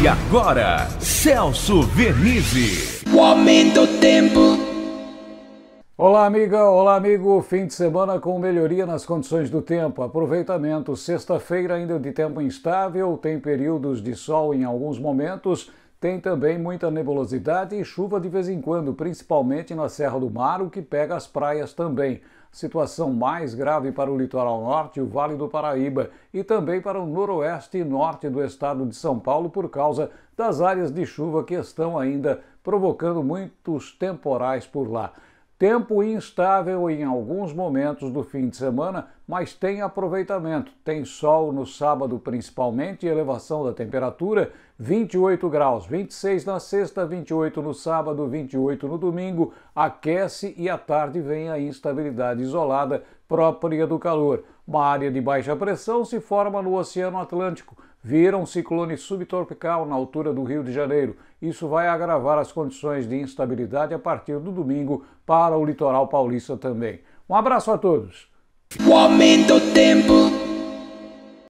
E agora, Celso Vernizzi. O aumento do tempo. Olá, amiga, olá, amigo. Fim de semana com melhoria nas condições do tempo. Aproveitamento. Sexta-feira ainda de tempo instável, tem períodos de sol em alguns momentos. Tem também muita nebulosidade e chuva de vez em quando, principalmente na Serra do Mar, o que pega as praias também. Situação mais grave para o litoral norte, o Vale do Paraíba e também para o noroeste e norte do estado de São Paulo por causa das áreas de chuva que estão ainda provocando muitos temporais por lá. Tempo instável em alguns momentos do fim de semana, mas tem aproveitamento. Tem sol no sábado principalmente e elevação da temperatura 28 graus, 26 na sexta, 28 no sábado, 28 no domingo. Aquece e à tarde vem a instabilidade isolada própria do calor. Uma área de baixa pressão se forma no Oceano Atlântico Vira um ciclone subtropical na altura do Rio de Janeiro. Isso vai agravar as condições de instabilidade a partir do domingo para o litoral paulista também. Um abraço a todos. O aumento tempo